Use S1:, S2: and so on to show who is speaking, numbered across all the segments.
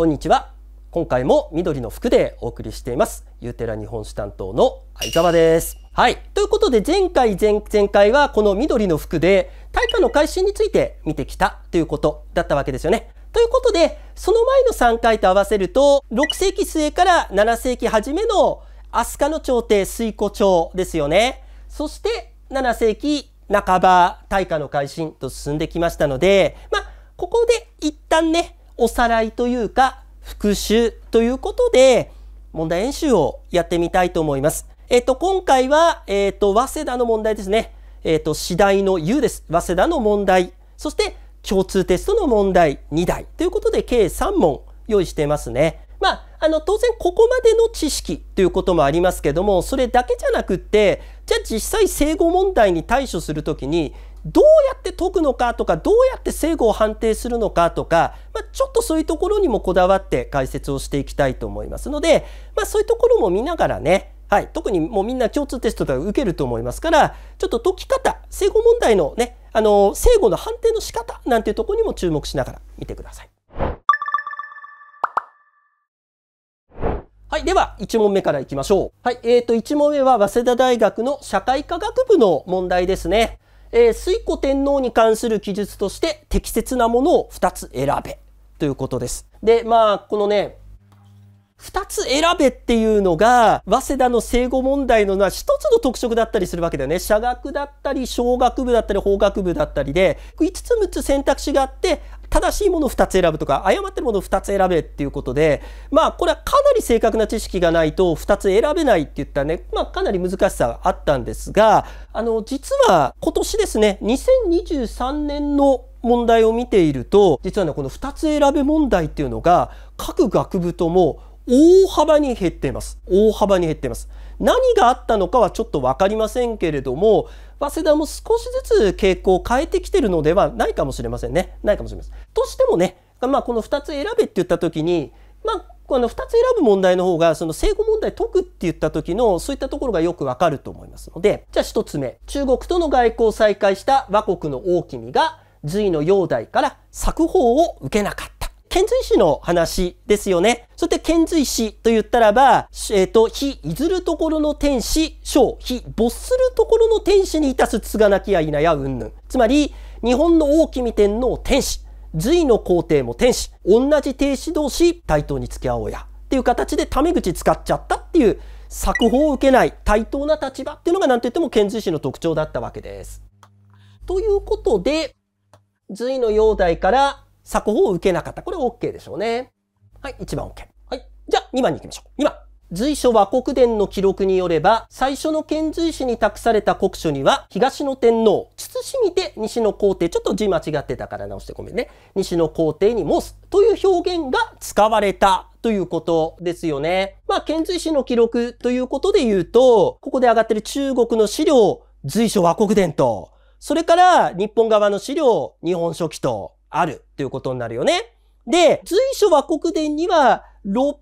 S1: こんにちは今回も緑の服でお送りしていますゆうてら日本史担当の相沢ですはいということで前回前前回はこの緑の服で大化の改新について見てきたということだったわけですよねということでその前の3回と合わせると6世紀末から7世紀初めの飛鳥の朝廷水古朝ですよねそして7世紀半ば大化の改新と進んできましたのでまあここで一旦ねおさらいというか復習ということで問題演習をやってみたいと思います。えっと、今回は、えっと、早稲田の問題ですね。えっと、次第の U です。早稲田の問題。そして、共通テストの問題2題ということで、計3問用意してますね。まあ、あの、当然ここまでの知識ということもありますけども、それだけじゃなくって、じゃあ実際正誤問題に対処するときに、どうやって解くのかとかどうやって正誤を判定するのかとか、まあ、ちょっとそういうところにもこだわって解説をしていきたいと思いますので、まあ、そういうところも見ながらねはい、特にもうみんな共通テストとか受けると思いますからちょっと解き方正誤問題のねあの正誤の判定の仕方なんていうところにも注目しながら見てください。はい。では、1問目からいきましょう。はい。えっ、ー、と、1問目は、早稲田大学の社会科学部の問題ですね。えー、水古天皇に関する記述として適切なものを2つ選べということです。で、まあ、このね、二つ選べっていうのが、早稲田の生後問題のなつの特色だったりするわけだよね。社学だったり、小学部だったり、法学部だったりで、5つ6つ選択肢があって、正しいものを二つ選ぶとか、誤ってるものを二つ選べっていうことで、まあ、これはかなり正確な知識がないと二つ選べないって言ったね、まあ、かなり難しさがあったんですが、あの、実は今年ですね、2023年の問題を見ていると、実はね、この二つ選べ問題っていうのが、各学部とも大幅に減っています。大幅に減っています。何があったのかはちょっと分かりませんけれども、早稲田も少しずつ傾向を変えてきてるのではないかもしれませんね。ないかもしれません。としてもね、まあ、この2つ選べって言った時に、まあ、この2つ選ぶ問題の方が、その正誤問題解くって言った時の、そういったところがよくわかると思いますので、じゃあ1つ目。中国との外交を再開した倭国の大君が、隋の煬帝から作法を受けなかった。遣隋使の話ですよね。そして遣隋使と言ったらば、えっ、ー、と、非いずるところの天使、小、非没するところの天使にいたす継がなきやいなやうんぬん。つまり、日本の大君天皇天使、隋の皇帝も天使、同じ天使同士対等に付き合おうや。っていう形でタメ口使っちゃったっていう作法を受けない対等な立場っていうのが何と言っても遣隋使の特徴だったわけです。ということで隋の煬帝から作法を受けなかった。これ OK でしょうね。はい、1番 OK。はい。じゃあ、2番に行きましょう。2番。随所和国伝の記録によれば、最初の遣隋使に託された国書には、東の天皇、慎みて西の皇帝、ちょっと字間違ってたから直してごめんね。西の皇帝に申すという表現が使われたということですよね。まあ、遣隋使の記録ということで言うと、ここで上がってる中国の資料、随所和国伝と、それから日本側の資料、日本書紀と、あるということになるよね。で、随所和国伝には600年に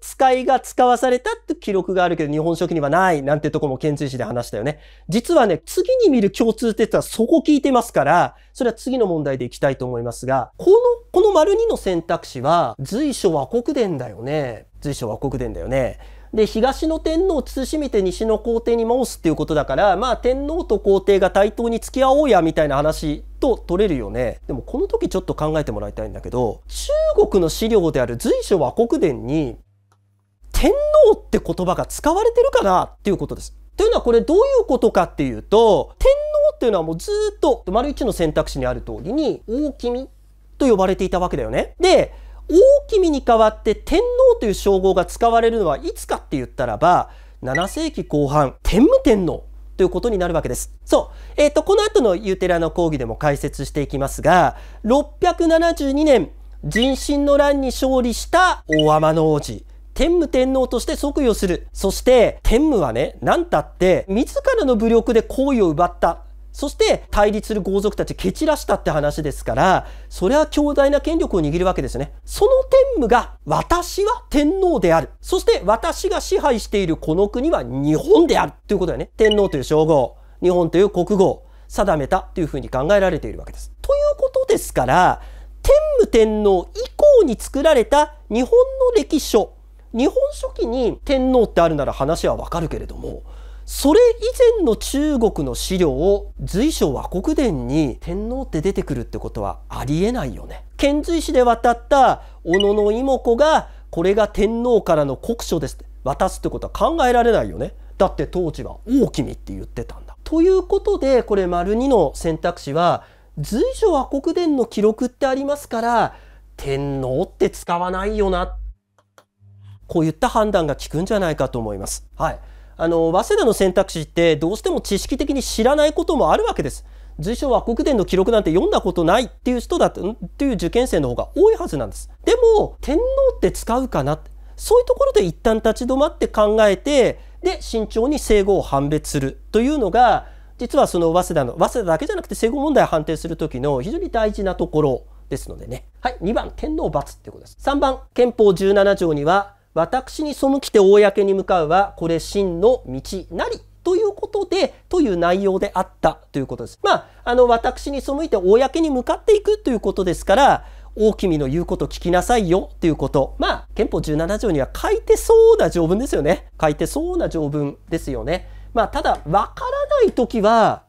S1: 使いが使わされたって記録があるけど、日本書紀にはないなんてとこも遣隋使で話したよね。実はね、次に見る共通テストはそこ聞いてますから、それは次の問題でいきたいと思いますが、この、この丸2の選択肢は、随所和国伝だよね。随所和国伝だよね。で、東の天皇を慎みて西の皇帝に申すっていうことだから、まあ天皇と皇帝が対等に付き合おうやみたいな話と取れるよね。でもこの時ちょっと考えてもらいたいんだけど、中国の資料である随所和国伝に、天皇って言葉が使われてるかなっていうことです。というのはこれどういうことかっていうと、天皇っていうのはもうずっと丸一の選択肢にある通りに、大君と呼ばれていたわけだよね。で、大君に代わって天皇という称号が使われるのはいつかって言ったらば、7世紀後半、天武天皇ということになるわけです。そう。えっ、ー、と、この後のユーテラの講義でも解説していきますが、672年、人心の乱に勝利した大天の王子。天武天皇として即位をする。そして、天武はね、何たって、自らの武力で皇位を奪った。そして対立する豪族たち蹴散らしたって話ですから、それは強大な権力を握るわけですよね。その天武が私は天皇である。そして私が支配しているこの国は日本であるということだよね。天皇という称号、日本という国号、定めたというふうに考えられているわけです。ということですから、天武天皇以降に作られた日本の歴史書、日本書紀に天皇ってあるなら話はわかるけれども、それ以前の中国の資料を随所和国伝に天皇って出てくるってことはありえないよね。遣隋使で渡った小野の妹子がこれが天皇からの国書ですって渡すってことは考えられないよね。だって当時は大君って言ってたんだ。ということでこれ丸二の選択肢は随所和国伝の記録ってありますから天皇って使わないよなこういった判断が効くんじゃないかと思います。はい。あの早稲田の選択肢ってどうしても知識的に知らないこともあるわけです。随所は国伝の記録なんて読んだことないっていう人だっていう受験生の方が多いはずなんです。でも天皇って使うかなってそういうところで一旦立ち止まって考えてで慎重に正語を判別するというのが実はその早稲田の早稲田だけじゃなくて正語問題を判定する時の非常に大事なところですのでね。はい、2番天皇罰っていうことです。3番憲法17条には私に背きて公に向かうは、これ真の道なり。ということで、という内容であったということです。まあ、あの、私に背いて公に向かっていくということですから、大君の言うこと聞きなさいよということ。まあ、憲法17条には書いてそうな条文ですよね。書いてそうな条文ですよね。まあ、ただ、わからないときは、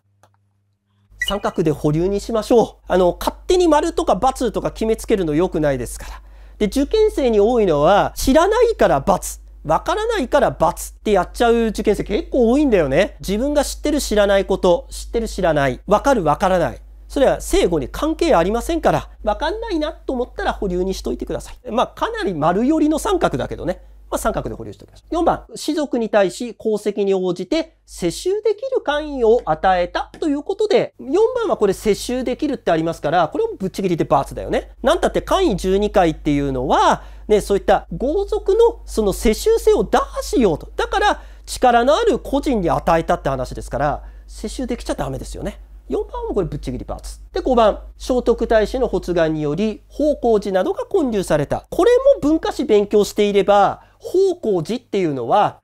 S1: 三角で保留にしましょう。あの、勝手に丸とか×とか決めつけるの良くないですから。で、受験生に多いのは、知らないから×わからないから×ってやっちゃう受験生結構多いんだよね。自分が知ってる知らないこと、知ってる知らない、わかるわからない。それは正誤に関係ありませんから、わかんないなと思ったら保留にしといてください。まあ、かなり丸寄りの三角だけどね。まあ、三角で保留しておきます。4番、士族に対し功績に応じて世襲できる官位を与えたということで、4番はこれ世襲できるってありますから、これもぶっちぎりでバーツだよね。なんたって官位12回っていうのは、ね、そういった豪族のその世襲性を打破しようと。だから、力のある個人に与えたって話ですから、世襲できちゃダメですよね。4番もこれぶっちぎりパーツ。で、5番、聖徳太子の発願により、方向寺などが建立された。これも文化史勉強していれば、宝光寺っていうのは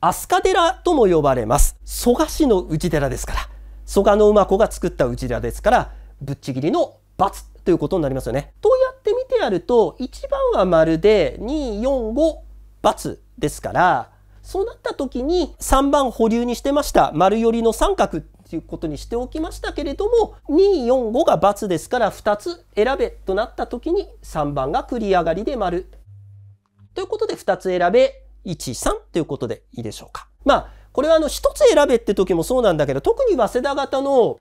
S1: 飛鳥寺とも呼ばれます蘇我氏の内寺ですから蘇我の馬子が作った内寺ですからぶっちぎりの罰ということになりますよね。とやって見てやると1番は丸で245罰ですからそうなった時に3番保留にしてました丸寄りの三角っていうことにしておきましたけれども245が×ですから2つ選べとなった時に3番が繰り上がりで丸ということで、2つ選べ、1、3ということでいいでしょうか。まあ、これはあの、1つ選べって時もそうなんだけど、特に早稲田型の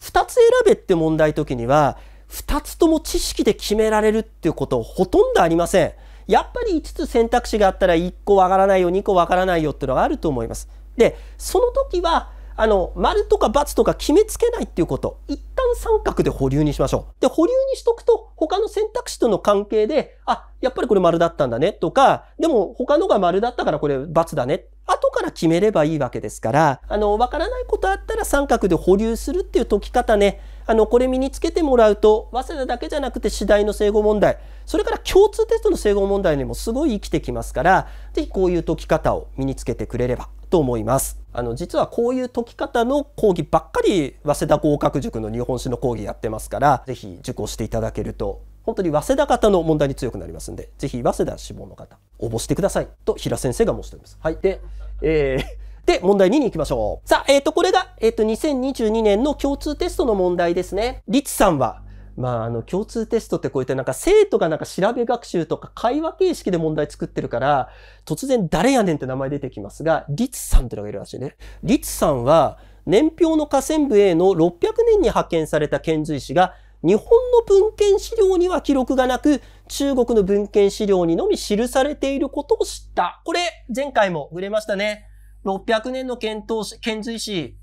S1: 2つ選べって問題時には、2つとも知識で決められるっていうことほとんどありません。やっぱり5つ選択肢があったら1個わからないよ、2個わからないよっていうのがあると思います。で、その時は、あの、丸とか×とか決めつけないっていうこと。一旦三角で保留にしましょう。で、保留にしとくと、他の選択肢との関係で、あ、やっぱりこれ丸だったんだねとか、でも他のが丸だったからこれ×だね。後から決めればいいわけですから、あの、わからないことあったら三角で保留するっていう解き方ね、あの、これ身につけてもらうと、早稲田だけじゃなくて次第の整合問題、それから共通テストの整合問題にもすごい生きてきますから、ぜひこういう解き方を身につけてくれればと思います。あの、実はこういう解き方の講義ばっかり、早稲田合格塾の日本史の講義やってますから、ぜひ受講していただけると本当に早稲田型の問題に強くなりますんで、ぜひ早稲田志望の方、応募してくださいと平先生が申しております。はい。で、えー、で、問題2に行きましょう。さあ、えっ、ー、と、これが、えっ、ー、と、2022年の共通テストの問題ですね。リツさんは、まあ、あの、共通テストってこういったなんか生徒がなんか調べ学習とか会話形式で問題作ってるから、突然誰やねんって名前出てきますが、リツさんってのがいるらしいね。リツさんは、年表の河川部への600年に派遣された遣隋使が日本の文献資料には記録がなく、中国の文献資料にのみ記されていることを知った。これ、前回も触れましたね。600年の遣唐使、遣隋使、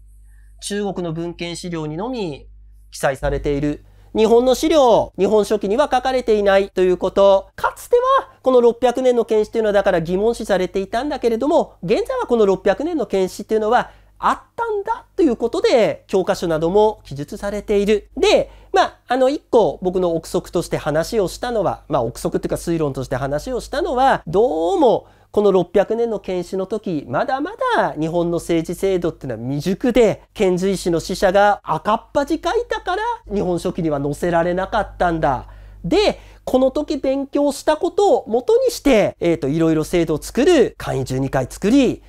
S1: 中国の文献資料にのみ記載されている。日本の資料、日本書紀には書かれていないということ。かつては、この600年の検視というのはだから疑問視されていたんだけれども、現在はこの600年の検視というのはあったんだということで、教科書なども記述されている。で、まあ、あの、一個僕の憶測として話をしたのは、まあ、憶測っていうか推論として話をしたのは、どうも、この600年の検視の時、まだまだ日本の政治制度っていうのは未熟で、遣隋使の使者が赤っ恥書いたから、日本書紀には載せられなかったんだ。で、この時勉強したことを元にして、えっ、ー、と、いろいろ制度を作る、簡易12回作り、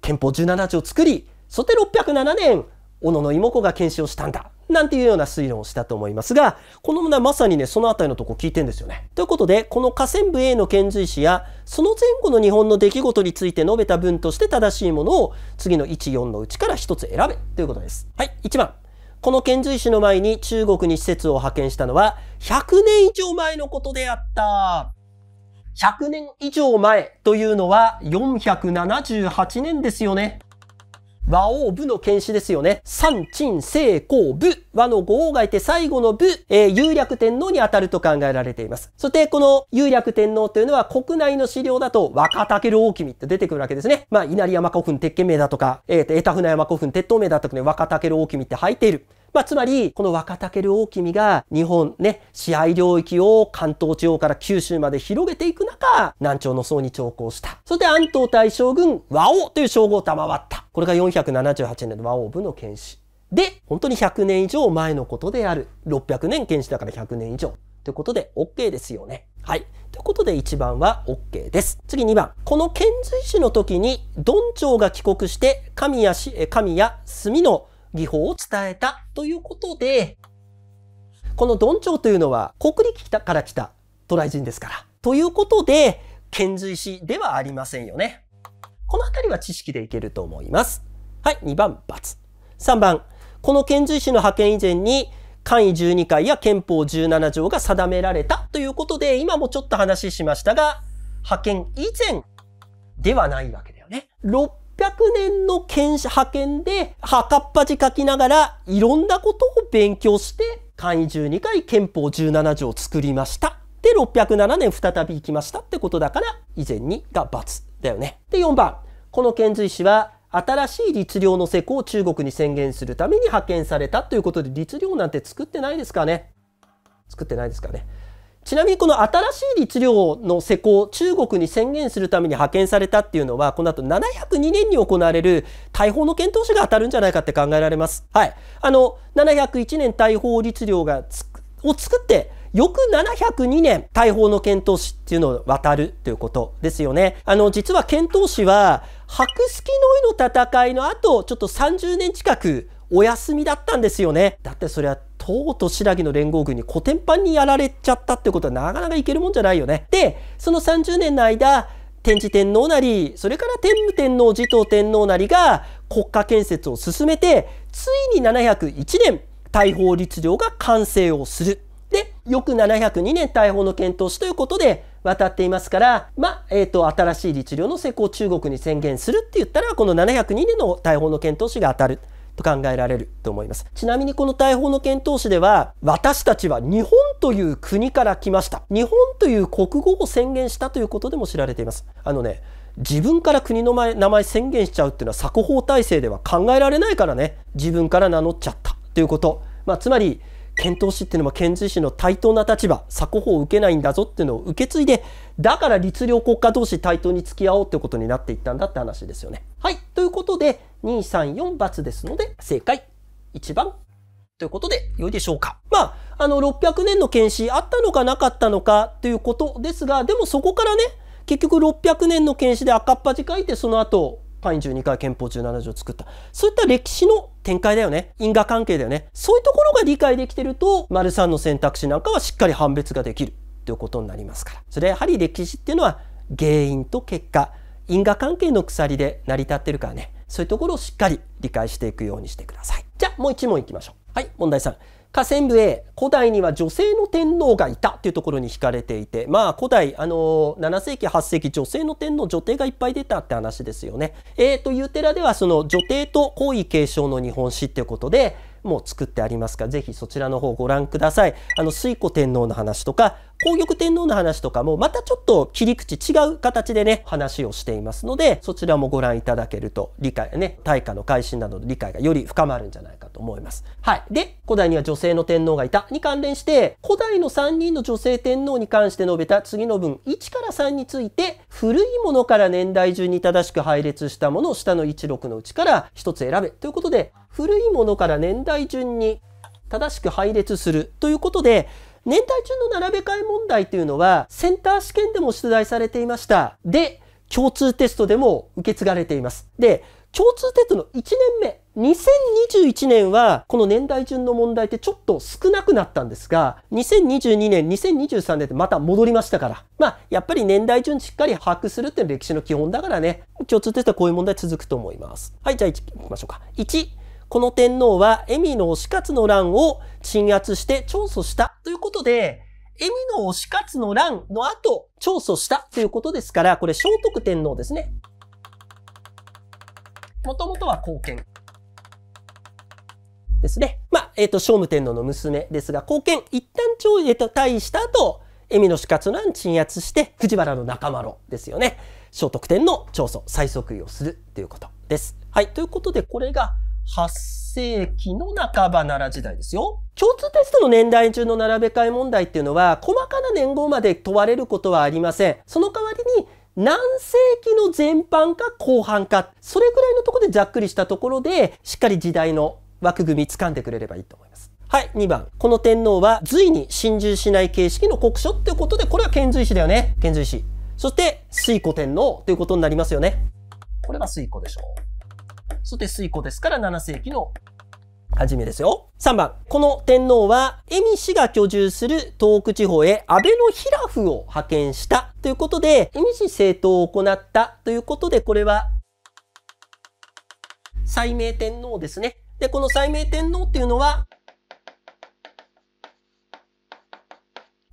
S1: 憲法17条を作り、ソテ607年小野の妹子が検証したんだなんていうような推論をしたと思いますが、この問題まさにね、その辺りのとこ聞いてんですよね。ということで、この河川部 A の遣隋使や、その前後の日本の出来事について述べた文として正しいものを、次の1、4のうちから1つ選べということです。はい、1番。この遣隋使の前に中国に施設を派遣したのは、100年以上前のことであった。100年以上前というのは478年ですよね。和王部の剣士ですよね。三、鎮、成、功、部。和の五王がいて最後の部、えー、有略天皇に当たると考えられています。そしてこの有略天皇というのは国内の資料だと若竹大君って出てくるわけですね。まあ、稲荷山古墳鉄拳名だとか、えー、江田船山古墳鉄塔名だとかね、若竹大君って入っている。まあ、つまり、この若竹大君が日本ね、試合領域を関東地方から九州まで広げていく中、南朝の僧に長考した。そして安東大将軍、和王という称号を賜った。これが478年の和王部の剣士。で、本当に100年以上前のことである。600年剣士だから100年以上。ということで、OK ですよね。はい。ということで1番は OK です。次2番。この遣隋使の時に、ドン朝が帰国して、神や、神や、墨の技法を伝えたということで、このドンというのは国力から来た渡来人ですから。ということで、遣隋使ではありませんよね。この辺りは知識でいけると思います。はい、2番、バツ。3番、この遣隋使の派遣以前に、簡易12回や憲法17条が定められたということで、今もちょっと話しましたが、派遣以前ではないわけだよね。年の派遣でかっじ書きながらいろんなことを勉強して簡易12回憲法17条を作りました。で、607年再び行きましたってことだから以前にが罰だよね。で、4番。この遣隋使は新しい律令の施行を中国に宣言するために派遣されたということで律令なんて作ってないですかね作ってないですかねちなみにこの新しい律令の施行中国に宣言するために派遣されたっていうのはこの後702年に行われる大砲の検討士が当たるんじゃないかって考えられます。はい、あの701年大砲律令がを作って翌702年大砲の遣唐使っていうのを渡るということですよね。あの実は遣唐使は白式の井の戦いの後ちょっと30年近くお休みだったんですよね。だってそれは唐と新羅の連合軍にコテンパンにやられちゃったってことはなかなかいけるもんじゃないよね。で、その30年の間、天智天皇なり、それから天武天皇、持統天皇なりが国家建設を進めて、ついに701年、大法律令が完成をする。で、翌702年大法の検討使ということで渡っていますから、まあ、えっ、ー、と、新しい律令の施行を中国に宣言するって言ったら、この702年の大法の検討使が当たる。と考えられると思います。ちなみにこの大法の遣唐使では、私たちは日本という国から来ました。日本という国語を宣言したということでも知られています。あのね、自分から国の名前宣言しちゃうっていうのは作法体制では考えられないからね、自分から名乗っちゃったということ。まあ、つまり、遣唐使っていうのも遣隋使の対等な立場、作法を受けないんだぞっていうのを受け継いで、だから律令国家同士対等に付き合おうってことになっていったんだって話ですよね。はい。ということで、234 ×ですので、正解1番。ということで、良いでしょうか。まあ、あの、600年の検視あったのかなかったのかということですが、でもそこからね、結局600年の検視で赤っ恥書いて、その後、パイン12回憲法17条を作った。そういった歴史の展開だよね。因果関係だよね。そういうところが理解できてると、丸3の選択肢なんかはしっかり判別ができるということになりますから。それはやはり歴史っていうのは原因と結果。因果関係の鎖で成り立ってるからねそういうところをしっかり理解していくようにしてくださいじゃあもう1問いきましょうはい問題3河川部 A 古代には女性の天皇がいたというところに惹かれていてまあ古代あの7世紀8世紀女性の天皇女帝がいっぱい出たって話ですよね。えー、という寺ではその女帝と皇位継承の日本史っていうことでも作ってありますからぜひそちらの方ご覧ください。あの水古天皇の話とか皇玉天皇の話とかもまたちょっと切り口違う形でね話をしていますのでそちらもご覧いただけると理解ね大化の改新などの理解がより深まるんじゃないかと思います。はい。で、古代には女性の天皇がいたに関連して、古代の3人の女性天皇に関して述べた次の文1から3について、古いものから年代順に正しく配列したものを下の16のうちから1つ選べということで、古いものから年代順に正しく配列するということで、年代順の並べ替え問題というのは、センター試験でも出題されていました。で、共通テストでも受け継がれています。で、共通テストの1年目、2021年はこの年代順の問題ってちょっと少なくなったんですが2022年2023年ってまた戻りましたからまあやっぱり年代順しっかり把握するっていうのは歴史の基本だからね共通テストはこういう問題続くと思いますはいじゃあ行きましょうか1この天皇はエミの推し活の乱を鎮圧して調査したということでエミの推し活の乱の後調査したということですからこれ聖徳天皇ですねもともとは貢献ですね。まあ、えっ、ー、と、聖武天皇の娘ですが、後見、一旦長へと退位した後、恵美の死活難鎮圧して藤原の仲間論ですよね聖徳天の長祖最即位をするということです。はいということでこれが8世紀の半ば奈良時代ですよ。共通テストの年代中の並べ替え問題っていうのは細かな年号まで問われることはありません。その代わりに何世紀の前半か後半かそれぐらいのところでざっくりしたところでしっかり時代の枠組み掴んでくれればいいと思います。はい、2番。この天皇は隋に侵入しない形式の国書っていうことで、これは遣隋使だよね。遣隋使。そして、水古天皇ということになりますよね。これは水古でしょう。そして水古ですから7世紀の初めですよ。3番。この天皇は、恵美氏が居住する東北地方へ安倍の平府を派遣したということで、恵美氏政党を行ったということで、これは、斉明天皇ですね。で、この斉明天皇っていうのは、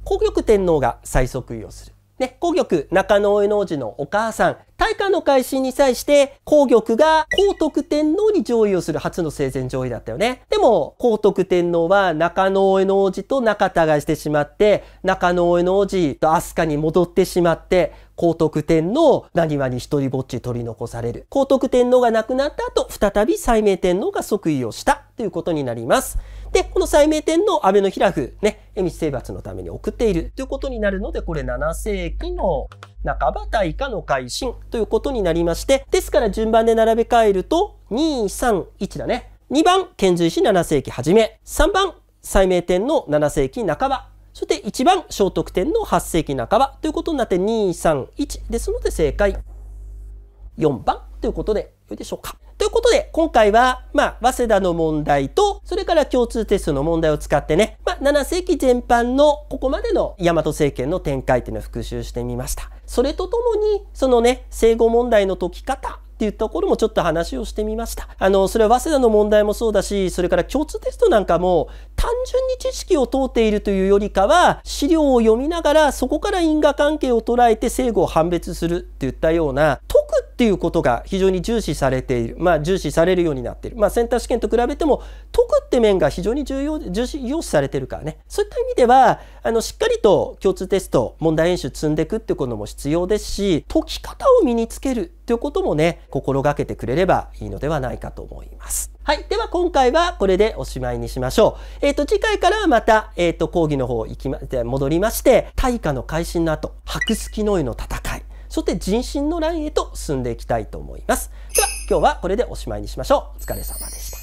S1: 皇玉天皇が最即位をする。ね、皇玉中野の王子のお母さん、大化の改新に際して、皇玉が皇徳天皇に上位をする初の生前上位だったよね。でも、皇徳天皇は中野の王子と仲違いしてしまって、中野の王子と飛鳥に戻ってしまって、皇徳天皇、何に一人ぼっち取り残される。皇徳天皇が亡くなった後、再び斉明天皇が即位をした。ということになります。で、この斉明天の安倍の平夫、ね、江道征伐のために送っているということになるので、これ7世紀の半ば大化の改新ということになりまして、ですから順番で並べ替えると、2、3、1だね。2番、遣隋使7世紀初め。3番、斉明天の7世紀半ば。そして1番、聖徳天皇8世紀半ばということになって、2、3、1ですので正解。4番ということで、よいでしょうか。ということで、今回は、まあ、早稲田の問題と、それから共通テストの問題を使ってね、まあ、7世紀全般のここまでの大和政権の展開っていうのを復習してみました。それとともに、そのね、生後問題の解き方、っていうところもちょっと話をしてみました。あの、それは早稲田の問題もそうだし、それから共通テストなんかも単純に知識を問うているというよりかは資料を読みながらそこから因果関係を捉えて正誤を判別するっていったような解くっていうことが非常に重視されているまあ重視されるようになっているまあセンター試験と比べても解くって面が非常に重要重視視されてるからねそういった意味ではあのしっかりと共通テスト問題演習積んでいくってことも必要ですし解き方を身につけるということもね心がけてくれればいいのではないかと思います。はい。では今回はこれでおしまいにしましょう。えっ、ー、と、次回からはまた、えっ、ー、と、講義の方行きま、戻りまして、大化の改新の後、白スキノイの戦い、そして人心の乱へと進んでいきたいと思います。では、今日はこれでおしまいにしましょう。お疲れ様でした。